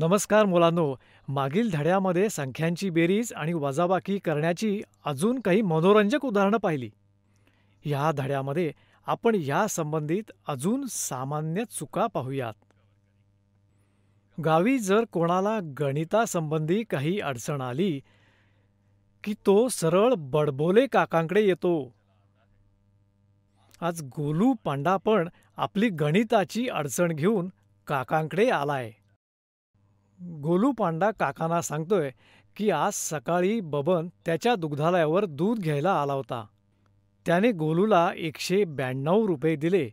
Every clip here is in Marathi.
नमस्कार मुलांनो मागील धड्यामध्ये संख्यांची बेरीज आणि वजाबाकी करण्याची अजून काही मनोरंजक उदाहरणं पाहिली ह्या धड्यामध्ये आपण या संबंधित अजून सामान्य चुका पाहूयात गावी जर कोणाला गणितासंबंधी काही अडचण आली की तो सरळ बडबोले काकांकडे येतो आज गोलू पांडा पण आपली गणिताची अडचण घेऊन काकांकडे आलाय गोलू पांडा काकांना सांगतोय की आज सकाळी बबन त्याच्या दुग्धालयावर दूध घ्यायला आला होता त्याने गोलूला एकशे ब्याण्णव रुपये दिले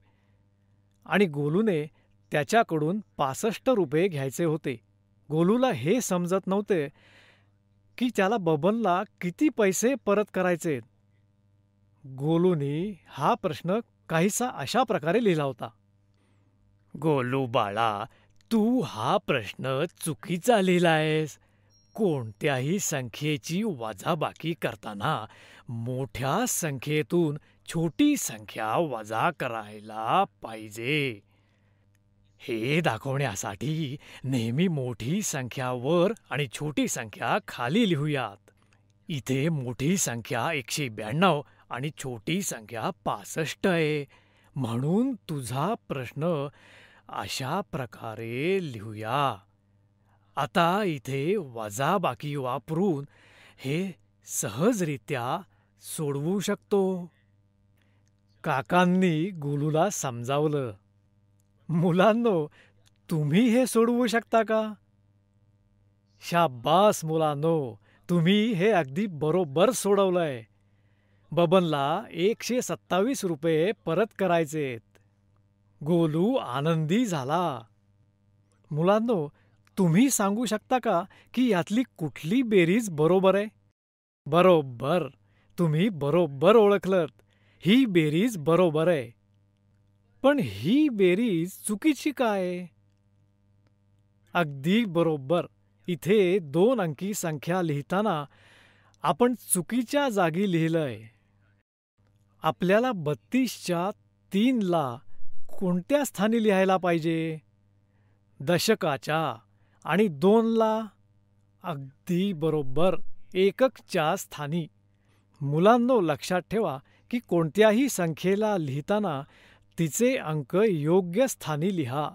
आणि गोलूने त्याच्याकडून पासष्ट रुपये घ्यायचे होते गोलूला हे समजत नव्हते की त्याला बबनला किती पैसे परत करायचे गोलूनी हा प्रश्न काहीसा अशा प्रकारे लिहिला होता गोलू बाळा तू हा प्रश्न चुकीचा आहेस कोणत्याही संख्येची वजाबाकी करताना मोठ्या संख्येतून छोटी संख्या वजा करायला पाहिजे. हे दाखवण्यासाठी नेहमी मोठी संख्या वर आणि छोटी संख्या खाली लिहूयात. इथे मोठी संख्या एकशे ब्याण्णव आणि छोटी संख्या पासष्ट आहे, म्हणून तुझा प्रश्न अशा प्रकारे लिहूया. आता इथे वजाबाकी वापरून हे सहजरित्या सोडवू शकतो. काकांनी गुलूला समजावलं. मुलांनो, तुम्ही हे सोडवू शकता का? शाबास मुलांनो, तुम्ही हे अगदी बरोबर सोडवलंय. बबनला एकशे सत्तावीस रुपये परत करायचेत. गोलू आनंदी झाला. मुलांनो, तुम्ही सांगू शकता का की यातली कुठली बेरीज बरोबर आहे? बरोबर तुम्ही बरोबर ओळखलत. ही बेरीज बरोबर आहे. पण ही बेरीज चुकीची काय अगदी बरोबर इथे दोन अंकी संख्या लिहिताना आपण चुकीच्या जागी लिहिलंय. आपल्याला बत्तीसच्या तीनला कोणत्या स्थानी लिहायला पाहिजे? दशकाच्या आणि दोनला? अगदी बरोबर, एककच्या स्थानी. मुलांनो लक्षात ठेवा की कोणत्याही संख्येला लिहिताना तिचे अंक योग्य स्थानी लिहा.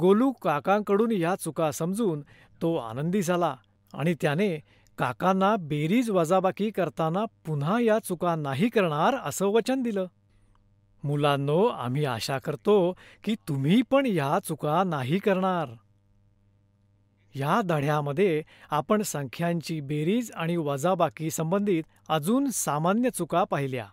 गोलू काकांकडून या चुका समजून तो आनंदी झाला आणि त्याने काकांना बेरीज वजाबाकी करताना पुन्हा या चुका नाही करणार असं वचन दिलं. मुलांनो, आम्ही आशा करतो की तुम्ही पण या चुका नाही करणार. या धड्यामध्ये आपण संख्यांची बेरीज आणि वजाबाकी संबंधित अजून सामान्य चुका पाहिल्या.